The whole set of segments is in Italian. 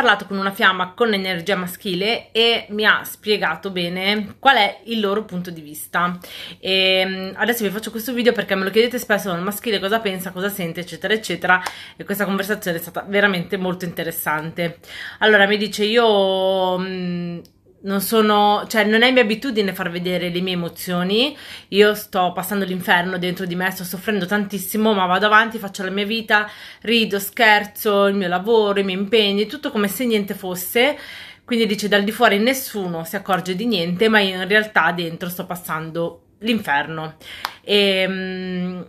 parlato con una fiamma con energia maschile e mi ha spiegato bene qual è il loro punto di vista. E ehm, adesso vi faccio questo video perché me lo chiedete spesso il maschile cosa pensa, cosa sente, eccetera, eccetera. E questa conversazione è stata veramente molto interessante. Allora mi dice io... Mh, mm, non sono, cioè non è mia abitudine far vedere le mie emozioni. Io sto passando l'inferno dentro di me, sto soffrendo tantissimo, ma vado avanti, faccio la mia vita, rido, scherzo, il mio lavoro, i miei impegni, tutto come se niente fosse. Quindi dice dal di fuori nessuno si accorge di niente, ma io in realtà dentro sto passando l'inferno. E, ehm,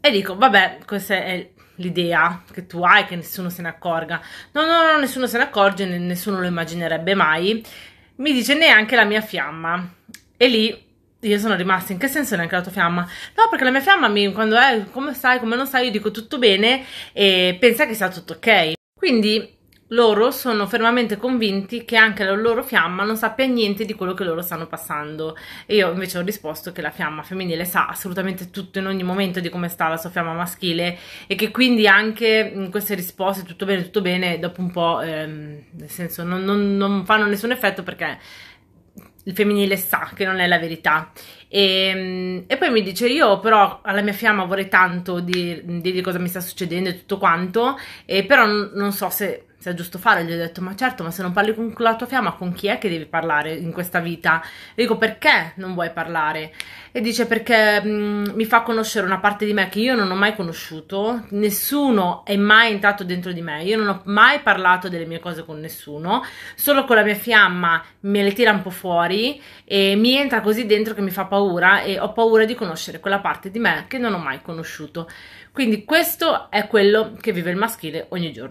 e dico, vabbè, questo è l'idea che tu hai che nessuno se ne accorga. No, no, no, nessuno se ne accorge, nessuno lo immaginerebbe mai. Mi dice neanche la mia fiamma. E lì io sono rimasta in che senso neanche la tua fiamma? No, perché la mia fiamma mi, quando è come stai, come non stai, io dico tutto bene e pensa che sia tutto ok. Quindi loro sono fermamente convinti che anche la loro fiamma non sappia niente di quello che loro stanno passando. E io invece ho risposto che la fiamma femminile sa assolutamente tutto in ogni momento di come sta la sua fiamma maschile e che quindi anche in mm, queste risposte tutto bene, tutto bene, dopo un po', ehm, nel senso, non, non, non fanno nessun effetto perché il femminile sa che non è la verità e, ehm, e, poi mi dice: Io, però, alla mia fiamma vorrei tanto dirgli di cosa mi sta succedendo e tutto quanto, e però non, non so se, sia giusto fare. Gli ho detto: Ma certo, ma se non parli con la tua fiamma, con chi è che devi parlare in questa vita? E dico: Perché non vuoi parlare? E dice: Perché mh, mhmm, mi fa conoscere una parte di me che io non ho mai conosciuto, nessuno è mai entrato dentro di me, io non ho mai parlato delle mie cose con nessuno, solo con la mia fiamma me le tira un po' fuori e mi entra così dentro che mi fa paura paura e ho paura di conoscere quella parte di me che non ho mai conosciuto. Quindi questo è quello che vive il maschile ogni giorno.